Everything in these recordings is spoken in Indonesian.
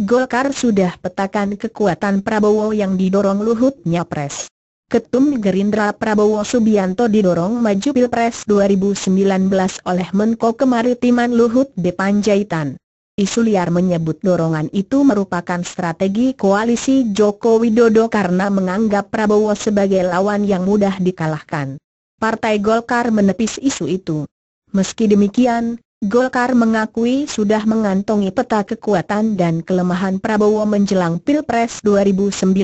Golkar sudah petakan kekuatan Prabowo yang didorong Luhut Nyapres. Ketum Gerindra Prabowo Subianto didorong maju Pilpres 2019 oleh Menko Kemaritiman Luhut B. Panjaitan. Isu liar menyebut dorongan itu merupakan strategi koalisi Joko Widodo karena menganggap Prabowo sebagai lawan yang mudah dikalahkan. Partai Golkar menepis isu itu. Meski demikian, Golkar mengakui sudah mengantongi peta kekuatan dan kelemahan Prabowo menjelang Pilpres 2019.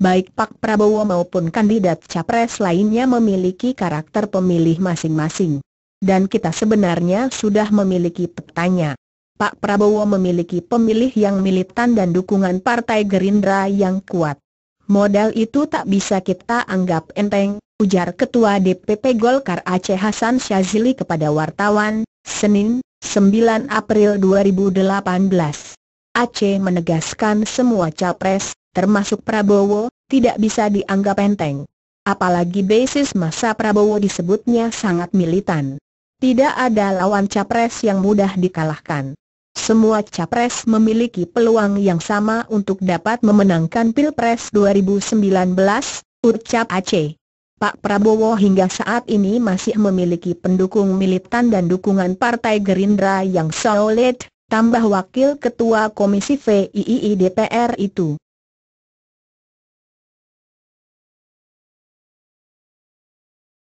Baik Pak Prabowo maupun kandidat capres lainnya memiliki karakter pemilih masing-masing. Dan kita sebenarnya sudah memiliki petanya. Pak Prabowo memiliki pemilih yang militan dan dukungan Partai Gerindra yang kuat. Modal itu tak bisa kita anggap enteng, ujar Ketua DPP Golkar Aceh Hasan Syazili kepada wartawan, Senin, 9 April 2018. Aceh menegaskan semua capres, termasuk Prabowo, tidak bisa dianggap enteng. Apalagi basis masa Prabowo disebutnya sangat militan. Tidak ada lawan capres yang mudah dikalahkan. Semua capres memiliki peluang yang sama untuk dapat memenangkan Pilpres 2019, ucap Aceh. Pak Prabowo hingga saat ini masih memiliki pendukung militan dan dukungan Partai Gerindra yang solid, tambah Wakil Ketua Komisi VII DPR itu.